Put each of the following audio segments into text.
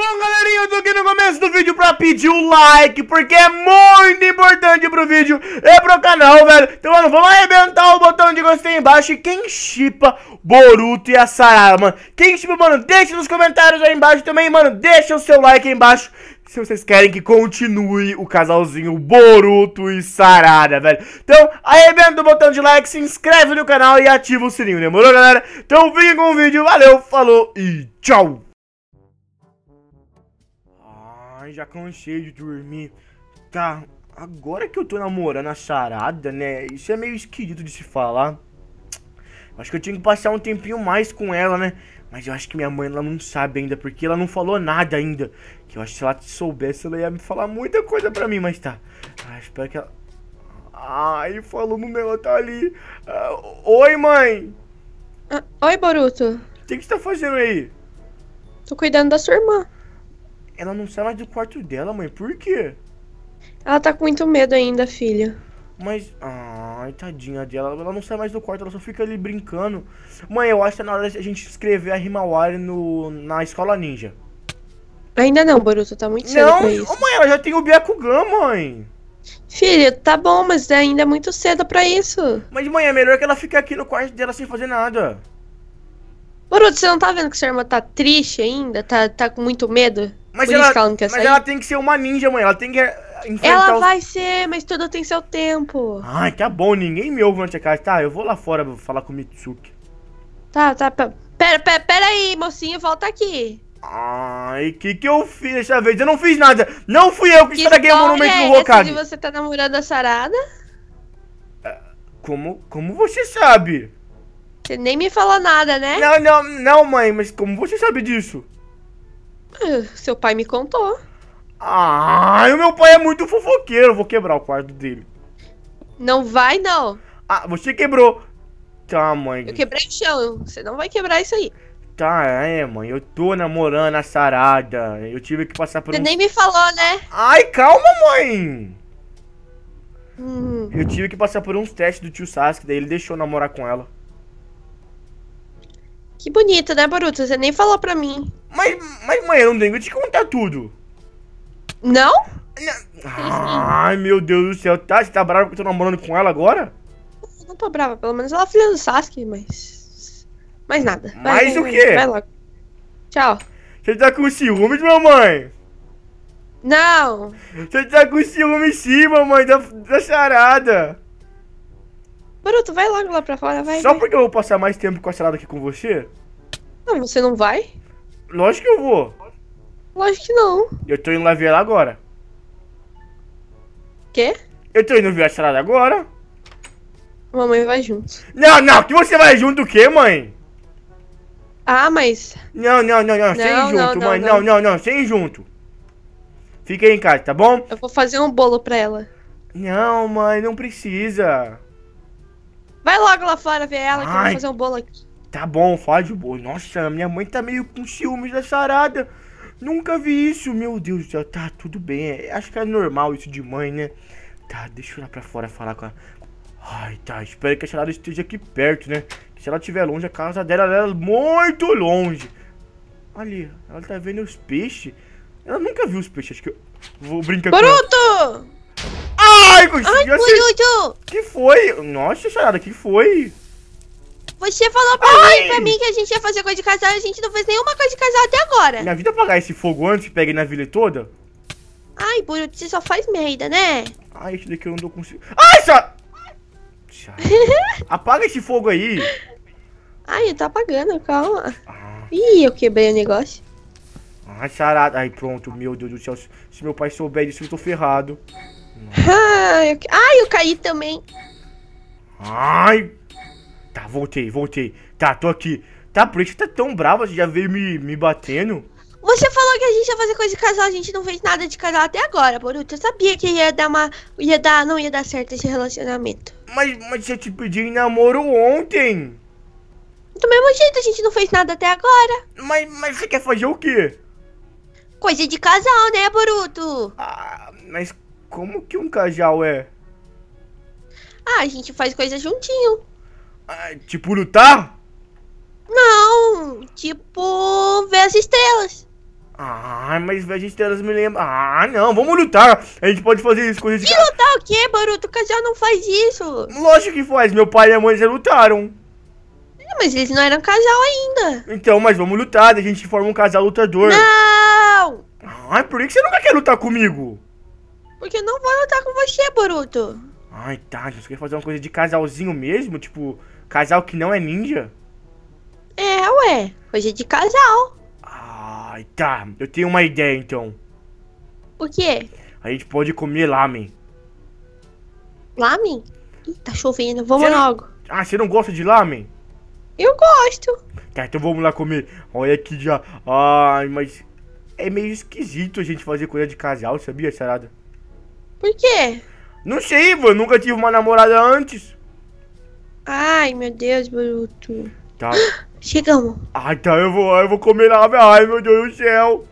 Bom, galerinha, eu tô aqui no começo do vídeo pra pedir um like, porque é muito importante pro vídeo e pro canal, velho. Então, mano, vamos arrebentar o botão de gostei embaixo e quem chipa Boruto e a Sarara, mano. Quem chipa, mano, deixa nos comentários aí embaixo também, mano, deixa o seu like aí embaixo se vocês querem que continue o casalzinho Boruto e Sarada, velho. Então, arrebenta o botão de like, se inscreve no canal e ativa o sininho, demorou, galera? Então, vim com o vídeo, valeu, falou e tchau! Ai, já cansei de dormir. Tá, agora que eu tô namorando a sarada, né? Isso é meio esquisito de se falar. Acho que eu tinha que passar um tempinho mais com ela, né? Mas eu acho que minha mãe ela não sabe ainda, porque ela não falou nada ainda. Que eu acho que se ela soubesse, ela ia me falar muita coisa pra mim, mas tá. Ah, espero que ela. Ai, no meu tá ali. Ah, oi, mãe! Ah, oi, Boruto. O que, que você tá fazendo aí? Tô cuidando da sua irmã. Ela não sai mais do quarto dela, mãe. Por quê? Ela tá com muito medo ainda, filha. Mas, ai, tadinha dela. Ela não sai mais do quarto, ela só fica ali brincando. Mãe, eu acho que é na hora de a gente escrever a Himawari no na escola ninja. Ainda não, Boruto, tá muito cedo não, pra isso. Não, mãe, ela já tem o Byakugan, mãe. Filha, tá bom, mas ainda é muito cedo pra isso. Mas, mãe, é melhor que ela fique aqui no quarto dela sem fazer nada. Boruto, você não tá vendo que sua irmã tá triste ainda? Tá, tá com muito medo? Mas, ela, mas ela tem que ser uma ninja, mãe. Ela tem que é, enfrentar. Ela vai ser, mas tudo tem seu tempo. Ai, tá bom, ninguém me ouve antes casa. Tá, eu vou lá fora vou falar com o Mitsuki. Tá, tá, tá. Pera, pera, pera aí, mocinho, volta aqui. Ai, que que eu fiz dessa vez? Eu não fiz nada. Não fui eu que, que estraguei o monumento é do Hokage. você tá namorando a Sarada? É, como, como você sabe? Você nem me falou nada, né? Não, não, não, mãe, mas como você sabe disso? Seu pai me contou. Ah, o meu pai é muito fofoqueiro. Eu vou quebrar o quarto dele. Não vai, não. Ah, você quebrou. Tá, mãe. Eu quebrei o chão. Você não vai quebrar isso aí. Tá, é, mãe. Eu tô namorando a Sarada. Eu tive que passar por Você um... nem me falou, né? Ai, calma, mãe. Hum. Eu tive que passar por uns testes do tio Sasuke. Daí ele deixou namorar com ela. Que bonito, né, Boruto? Você nem falou pra mim. Mas, mas mãe, eu não tenho que te contar tudo. Não? Ai, meu Deus do céu. Tá, você tá brava porque eu tô namorando com ela agora? Não tô brava, pelo menos ela é filha do Sasuke, mas... Mais nada. Vai, mais o quê? Vai, logo. Tchau. Você tá com de mamãe? Não. Você tá com ciúme sim, mamãe, da, da charada. Bruto, vai logo lá pra fora, vai. Só vai. porque eu vou passar mais tempo com a charada aqui com você? Não, você não vai? Lógico que eu vou. Lógico que não. Eu tô indo lá ver ela agora. Quê? Eu tô indo ver a charada agora. Mamãe vai junto. Não, não, que você vai junto o quê, mãe? Ah, mas. Não, não, não, não, sem não, junto, não, mãe. Não, não, não, sem junto. Fica aí em casa, tá bom? Eu vou fazer um bolo pra ela. Não, mãe, não precisa. Vai logo lá fora ver ela Ai, que eu vou fazer um bolo aqui. Tá bom, faz o bolo. Nossa, minha mãe tá meio com ciúmes da sarada. Nunca vi isso, meu Deus do céu. Tá, tudo bem. É, acho que é normal isso de mãe, né? Tá, deixa eu ir lá pra fora falar com ela. Ai, tá. Espero que a charada esteja aqui perto, né? Que se ela estiver longe, a casa dela é muito longe. Ali, ela tá vendo os peixes. Ela nunca viu os peixes, acho que eu... Vou brincar Boruto! com ela. Ai, consegui Ai, Que foi? Nossa, charada, que foi? Você falou pra mim, pra mim que a gente ia fazer coisa de casal e a gente não fez nenhuma coisa de casal até agora. Minha vida é apagar esse fogo antes e pegue na vila toda? Ai, Boruto, você só faz merda, né? Ai, isso daqui eu não consigo. Ai, essa... Apaga esse fogo aí. Ai, tá apagando, calma. Ah. Ih, eu quebrei o negócio. Ai, charada. Ai, pronto, meu Deus do céu. Se meu pai souber disso, eu tô ferrado. Ah, eu... Ai, eu caí também. Ai. Tá, voltei, voltei. Tá, tô aqui. Tá, por isso que tá tão brava, você já veio me, me batendo. Você falou que a gente ia fazer coisa de casal, a gente não fez nada de casal até agora, Boruto. Eu sabia que ia dar uma. ia dar. não ia dar certo esse relacionamento. Mas, mas eu te pedi namoro ontem! Do mesmo jeito, a gente não fez nada até agora. Mas, mas você quer fazer o quê? Coisa de casal, né, Boruto? Ah, mas como que um casal é? Ah, a gente faz coisa juntinho. Ah, tipo lutar? Não, tipo ver as estrelas. Ah, mas ver as estrelas me lembra. Ah, não, vamos lutar. A gente pode fazer isso com esse cara. lutar o quê, Baruto? O casal não faz isso. Lógico que faz. Meu pai e a mãe já lutaram. Não, mas eles não eram casal ainda. Então, mas vamos lutar. A gente forma um casal lutador. Não! Ah, por que você nunca quer lutar comigo? Porque eu não vou lutar com você, Boruto. Ai, tá. Você quer fazer uma coisa de casalzinho mesmo? Tipo, casal que não é ninja? É, ué. Coisa de casal. Ai, tá. Eu tenho uma ideia, então. O quê? A gente pode comer lamen. Lamen? Ih, tá chovendo. Vamos não... logo. Ah, você não gosta de lamen? Eu gosto. Tá, então vamos lá comer. Olha aqui já. Ai, mas é meio esquisito a gente fazer coisa de casal, sabia, Sarada? Por quê? Não sei, eu nunca tive uma namorada antes. Ai, meu Deus, Boruto. Tá. Chegamos. Ai, tá, eu vou, eu vou comer lá, ai, meu Deus do céu.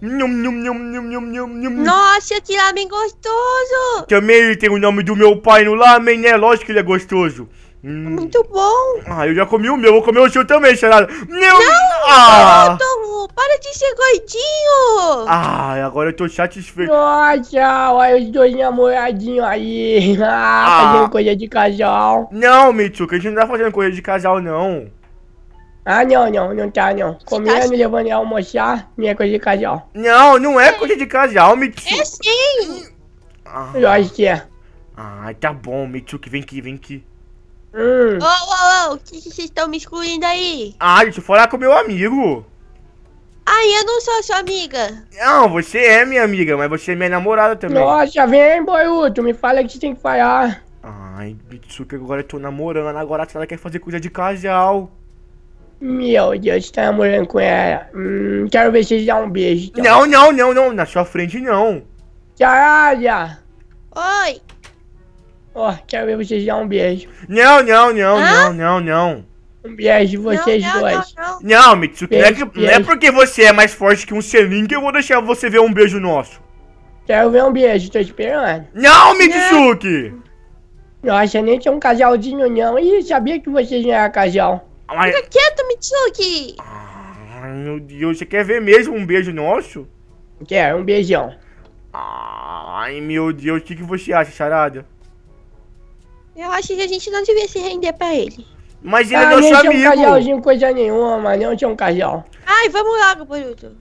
Nossa, que lamen gostoso! Também tem o nome do meu pai no lamen, né? Lógico que ele é gostoso. Hum. Muito bom. Ah, eu já comi o meu, vou comer o seu também, charada. Não, Não ah! para de ser gordinho! Ah, agora eu tô satisfeito. Nossa, olha os dois namoradinhos aí. Ah, ah. Fazendo coisa de casal. Não, Mitsuka, a gente não tá fazendo coisa de casal, não. Ah, não, não, não tá, não. Comendo, tá... Assim? levando a almoçar, minha é coisa de casal. Não, não é coisa de casal, Mitsuka. É sim! Ah. acho que é. Ah, tá bom, Mitsuki, vem aqui, vem aqui. Hum. Ô, ô, ô, o que vocês estão me excluindo aí? Ah, deixa eu falar com meu amigo. Ah, eu não sou sua amiga. Não, você é minha amiga, mas você é minha namorada também. Nossa, vem, boiuto, me fala que você tem que falar. Ai, Bitsuki, agora eu tô namorando, agora a senhora quer fazer coisa de casal. Meu Deus, você tá namorando com ela. Hum, quero ver se dá um beijo. Então. Não, não, não, não, na sua frente não. Caralho! Oi! Ó, oh, quero ver vocês dar um beijo. Não, não, não, Hã? não, não, não. Um beijo de vocês não, dois. Não, não. não Mitsuki, beijo, não, é que, não é porque você é mais forte que um selinho que eu vou deixar você ver um beijo nosso. Quero ver um beijo, tô esperando. Não, Mitsuki! Nossa, nem tinha um casalzinho não. Ih, sabia que você já era casal. Mas... Fica quieto, Mitsuki! Ai, meu Deus, você quer ver mesmo um beijo nosso? Quero, um beijão. Ai, meu Deus, o que, que você acha, charada? Eu acho que a gente não devia se render pra ele. Mas ele é ah, é nosso amigo. Não tinha um cajalzinho coisa nenhuma, mas Não tinha um cajal. Ai, vamos logo, Boruto.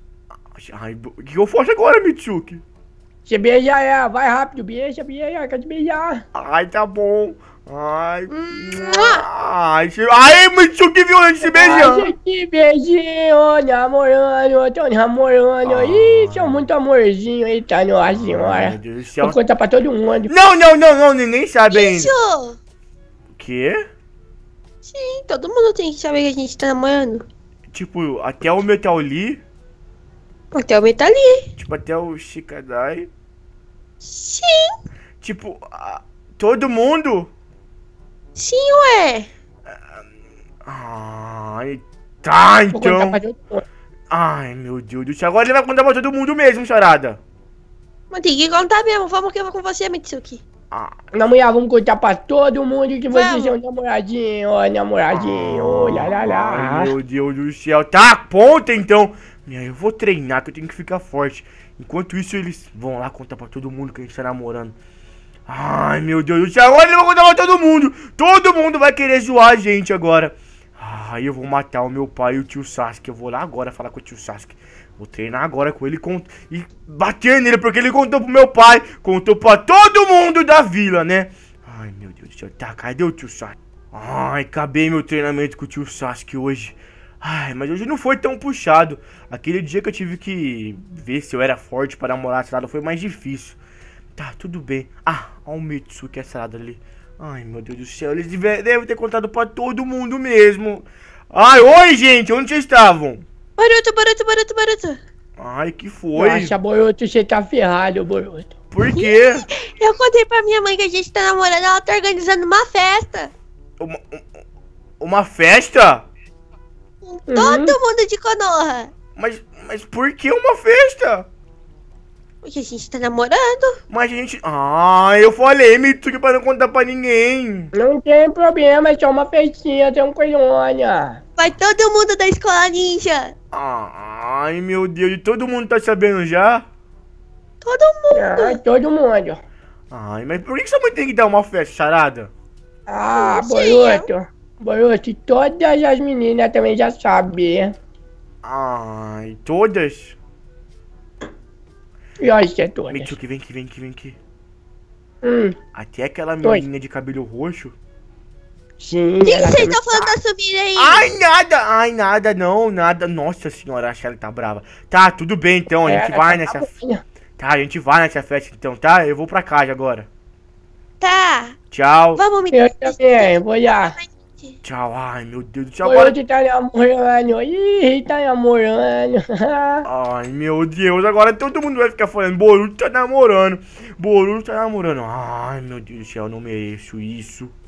Ai, que eu forte agora, Mitsuki? Você beija ela, vai rápido, beija, beija, quer te beijar. Ai, tá bom. Ai. Ai, che... Ai, muito que violento esse beijando. Ai, que beijinho, namorando, tô namorando. Ah. Ih, seu muito amorzinho, eita, nossa senhora. Meu Deus do céu. Vou contar pra todo mundo. Não, não, não, não, ninguém sabe Isso. ainda. O quê? Sim, todo mundo tem que saber que a gente tá namorando. Tipo, até o Metal Lee... Até o Metali. Tipo, até o Shikadai. Sim. Tipo, a... todo mundo? Sim, ué. Ah, ai, tá, então. Ai, meu Deus do céu. Agora ele vai contar pra todo mundo mesmo, charada. Mas tem que contar mesmo. Vamos que eu vou com você, Mitsuki. Ah. Namorar, vamos contar pra todo mundo que vamos. você é um namoradinho, namoradinho, ah, lá, lá, lá. Ai, meu Deus do céu. Tá, ponta então. Eu vou treinar, que eu tenho que ficar forte. Enquanto isso, eles vão lá contar pra todo mundo que a gente tá namorando. Ai, meu Deus do céu. Agora eu vou contar pra todo mundo. Todo mundo vai querer zoar a gente agora. Ai, eu vou matar o meu pai e o tio Sasuke. Eu vou lá agora falar com o tio Sasuke. Vou treinar agora com ele cont... e bater nele, porque ele contou pro meu pai, contou pra todo mundo da vila, né? Ai, meu Deus do céu. Tá, cadê o tio Sasuke? Ai, acabei meu treinamento com o tio Sasuke hoje. Ai, mas hoje não foi tão puxado. Aquele dia que eu tive que ver se eu era forte para namorar a foi mais difícil. Tá, tudo bem. Ah, olha o Mitsuki é a Sarada ali. Ai, meu Deus do céu, eles devem ter contado pra todo mundo mesmo. Ai, oi, gente, onde vocês estavam? Baruto, Baruto, Baruto, Baruto. Ai, que foi? Nossa, Boruto, você tá ferrado, Boruto. Por quê? eu contei pra minha mãe que a gente tá namorando, ela tá organizando uma festa. uma, uma festa? Uhum. Todo mundo de Konoha. Mas, mas por que uma festa? Porque a gente tá namorando. Mas a gente. Ah, eu falei, Mitsuki, pra não contar pra ninguém. Não tem problema, é só uma festinha um tranquilona. Vai todo mundo da escola ninja. ai, meu Deus, e todo mundo tá sabendo já? Todo mundo. Ah, todo mundo. Ai, mas por que sua mãe tem que dar uma festa, charada? Ah, boioto. Baruch, todas as meninas também já sabem. Ai, todas? Lógico, é todas. Mitch, que vem aqui, vem aqui, vem aqui. Hum. Até aquela menina de cabelo roxo. Sim. O que vocês estão tá falando da subida aí? Ai, nada, ai, nada, não, nada. Nossa senhora, a Shelly tá brava. Tá, tudo bem então, a é, gente é, vai tá nessa. Tá, a gente vai nessa festa então, tá? Eu vou pra casa agora. Tá. Tchau. Vamos me Eu também, vou já. Tchau, ai meu Deus do céu. Agora... tá namorando. Ih, tá namorando. ai meu Deus, agora todo mundo vai ficar falando: Boruto tá namorando. Boruto tá namorando. Ai meu Deus do céu, eu não mereço isso.